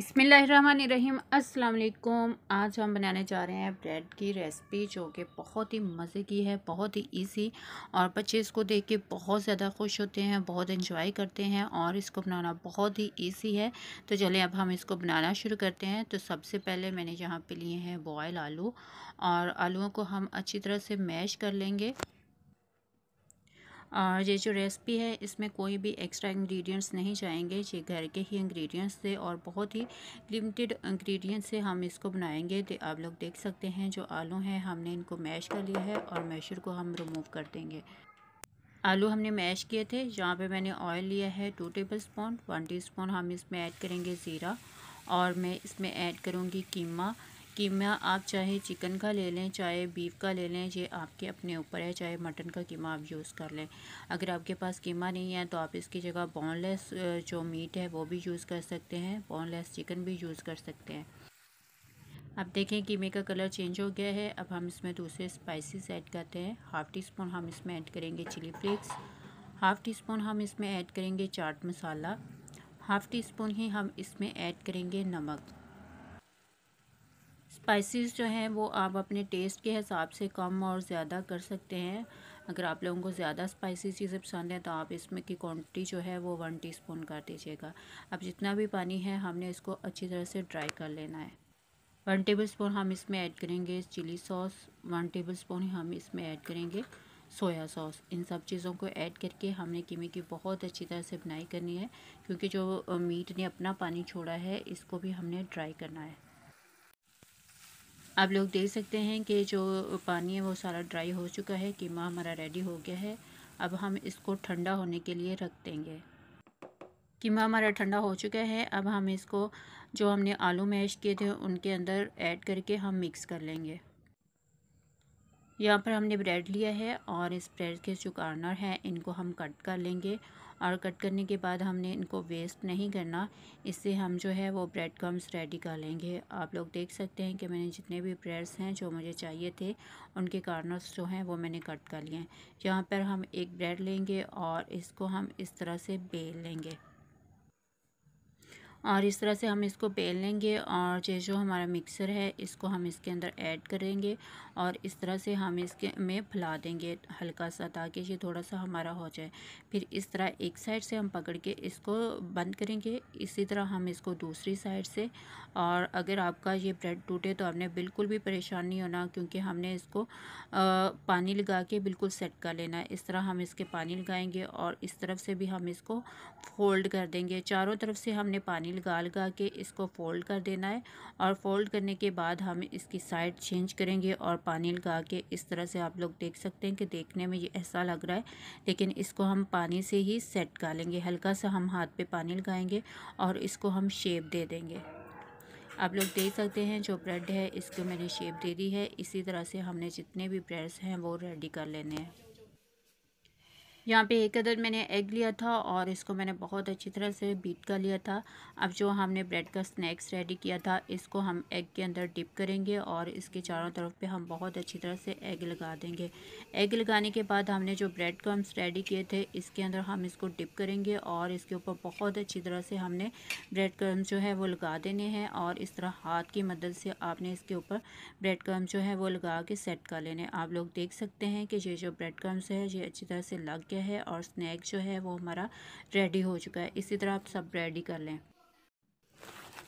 बिसमीम अस्सलाम आज हम बनाने जा रहे हैं ब्रेड की रेसिपी जो कि बहुत ही मज़े की है बहुत ही इजी और बच्चे इसको देख के बहुत ज़्यादा खुश होते हैं बहुत इन्जॉय करते हैं और इसको बनाना बहुत ही इजी है तो चलें अब हम इसको बनाना शुरू करते हैं तो सबसे पहले मैंने यहाँ पे लिए हैं बॉयल आलू और आलुओं को हम अच्छी तरह से मैश कर लेंगे और ये जो रेसिपी है इसमें कोई भी एक्स्ट्रा इंग्रेडिएंट्स नहीं जाएंगे ये घर के ही इंग्रेडिएंट्स से और बहुत ही लिमिटेड इंग्रेडिएंट्स से हम इसको बनाएंगे तो आप लोग देख सकते हैं जो आलू हैं हमने इनको मैश कर लिया है और मैशर को हम रिमूव कर देंगे आलू हमने मैश किए थे जहाँ पर मैंने ऑयल लिया है two tablespoon one teaspoon हम इसमें ऐड करेंगे ज़ीरा और मैं इसमें ऐड करूँगी कीमा कीमा आप चाहे चिकन का ले लें चाहे बीफ का ले लें ये आपके अपने ऊपर है चाहे मटन का कीमा आप यूज़ कर लें अगर आपके पास कीमा नहीं है तो आप इसकी जगह बोनलेस जो मीट है वो भी यूज़ कर सकते हैं बोनलेस चिकन भी यूज़ कर सकते हैं अब देखें कीमे का कलर चेंज हो गया है अब हम इसमें दूसरे स्पाइसिस ऐड करते हैं हाफ़ टी स्पून हम इसमें ऐड करेंगे chilli flakes half teaspoon हम इसमें ऐड करेंगे chaat masala half teaspoon ही हम इसमें ऐड करेंगे नमक स्पाइसेस जो हैं वो आप अपने टेस्ट के हिसाब से कम और ज़्यादा कर सकते हैं अगर आप लोगों को ज़्यादा स्पाइसी चीज़ें पसंद हैं तो आप इसमें की क्वांटिटी जो है वो वन टीस्पून कर दीजिएगा अब जितना भी पानी है हमने इसको अच्छी तरह से ड्राई कर लेना है वन टेबल स्पून हम इसमें ऐड करेंगे chilli sauce one tablespoon हम इसमें ऐड करेंगे सोया सॉस इन सब चीज़ों को ऐड करके हमने कीमे की बहुत अच्छी तरह से बनाई करनी है क्योंकि जो मीट ने अपना पानी छोड़ा है इसको भी हमने ड्राई करना है आप लोग देख सकते हैं कि जो पानी है वो सारा ड्राई हो चुका है कीमा हमारा रेडी हो गया है अब हम इसको ठंडा होने के लिए रख देंगे कीमा हमारा ठंडा हो चुका है अब हम इसको जो हमने आलू मैश किए थे उनके अंदर ऐड करके हम मिक्स कर लेंगे यहाँ पर हमने ब्रेड लिया है और इस ब्रेड के जो कॉर्नर हैं इनको हम कट कर लेंगे और कट करने के बाद हमने इनको वेस्ट नहीं करना इससे हम जो है वो ब्रेड क्रम्स रेडी कर लेंगे आप लोग देख सकते हैं कि मैंने जितने भी ब्रेड्स हैं जो मुझे चाहिए थे उनके कार्नर्स जो हैं वो मैंने कट कर लिए हैं यहाँ पर हम एक ब्रेड लेंगे और इसको हम इस तरह से बेल लेंगे और इस तरह से हम इसको बेल लेंगे और ये जो हमारा मिक्सर है इसको हम इसके अंदर ऐड करेंगे और इस तरह से हम इसके में फैला देंगे हल्का सा ताकि ये थोड़ा सा हमारा हो जाए फिर इस तरह एक साइड से हम पकड़ के इसको बंद करेंगे इसी तरह हम इसको दूसरी साइड से और अगर आपका ये ब्रेड टूटे तो आपने बिल्कुल भी परेशान नहीं होना क्योंकि हमने इसको आ, पानी लगा के बिल्कुल सेट कर लेना है इस तरह हम इसके पानी लगाएंगे और इस तरफ से भी हम इसको फोल्ड कर देंगे चारों तरफ से हमने पानी लगा लगा के इसको फ़ोल्ड कर देना है और फ़ोल्ड करने के बाद हम इसकी साइड चेंज करेंगे और पानी लगा के इस तरह से आप लोग देख सकते हैं कि देखने में ये ऐसा लग रहा है लेकिन इसको हम पानी से ही सेट गालेंगे हल्का सा हम हाथ पे पानी लगाएंगे और इसको हम शेप दे देंगे आप लोग देख सकते हैं जो ब्रेड है इसको मैंने शेप दे दी है इसी तरह से हमने जितने भी ब्रेड्स हैं वो रेडी कर लेने हैं यहाँ पे एक अदर मैंने एग लिया था और इसको मैंने बहुत अच्छी तरह से बीट कर लिया था अब जो हमने ब्रेड का स्नैक्स रेडी किया था इसको हम एग के अंदर डिप करेंगे और इसके चारों तरफ पे हम बहुत अच्छी तरह से एग लगा देंगे एग लगाने के बाद हमने जो ब्रेड क्रम्स रेडी किए थे इसके अंदर हम इसको डिप करेंगे और इसके ऊपर बहुत अच्छी तरह से हमने ब्रेड क्रम्स जो है वो लगा देने हैं और इस तरह हाथ की मदद से आपने इसके ऊपर ब्रेड क्रम्स जो है वो लगा के सेट कर लेने आप लोग देख सकते हैं कि ये जो ब्रेड क्रम्स है ये अच्छी तरह से लग गया गया है और स्नैक जो है वो हमारा रेडी हो चुका है इसी तरह आप सब रेडी कर लें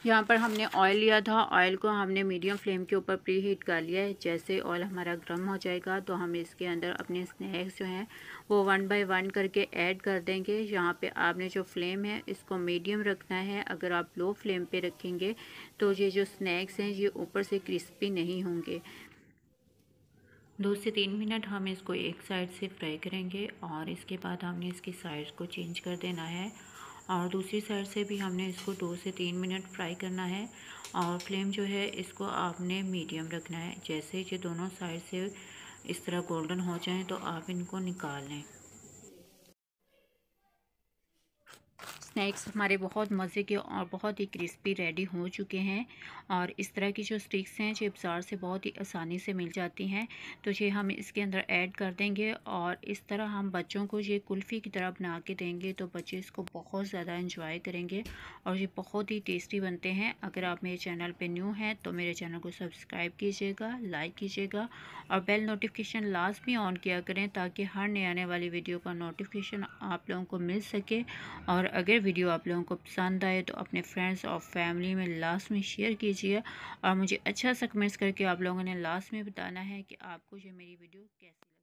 यहाँ पर हमने ऑयल लिया था ऑयल को हमने मीडियम फ्लेम के ऊपर प्री हीट कर लिया है जैसे ऑयल हमारा गर्म हो जाएगा तो हम इसके अंदर अपने स्नैक्स जो हैं वो वन बाय वन करके ऐड कर देंगे यहाँ पे आपने जो फ्लेम है इसको मीडियम रखना है अगर आप लो फ्लेम पे रखेंगे तो ये जो स्नैक्स हैं ये ऊपर से क्रिस्पी नहीं होंगे दो से तीन मिनट हम इसको एक साइड से फ्राई करेंगे और इसके बाद हमने इसकी साइड को चेंज कर देना है और दूसरी साइड से भी हमने इसको दो से तीन मिनट फ्राई करना है और फ्लेम जो है इसको आपने मीडियम रखना है जैसे ये दोनों साइड से इस तरह गोल्डन हो जाएं तो आप इनको निकाल लें स्नैक्स हमारे बहुत मज़े के और बहुत ही क्रिस्पी रेडी हो चुके हैं और इस तरह की जो स्टिक्स हैं जो बाज़ार से बहुत ही आसानी से मिल जाती हैं तो ये हम इसके अंदर ऐड कर देंगे और इस तरह हम बच्चों को ये कुल्फ़ी की तरह बना के देंगे तो बच्चे इसको बहुत ज़्यादा इंजॉय करेंगे और ये बहुत ही टेस्टी बनते हैं अगर आप मेरे चैनल पर न्यू हैं तो मेरे चैनल को सब्सक्राइब कीजिएगा लाइक कीजिएगा और बेल नोटिफिकेशन लास्ट भी ऑन किया करें ताकि हर नए आने वाली वीडियो का नोटिफिकेशन आप लोगों को मिल सके और अगर वीडियो आप लोगों को पसंद आए तो अपने फ्रेंड्स और फैमिली में लास्ट में शेयर कीजिए और मुझे अच्छा सा कमेंट्स करके आप लोगों ने लास्ट में बताना है कि आपको जो मेरी वीडियो कैसी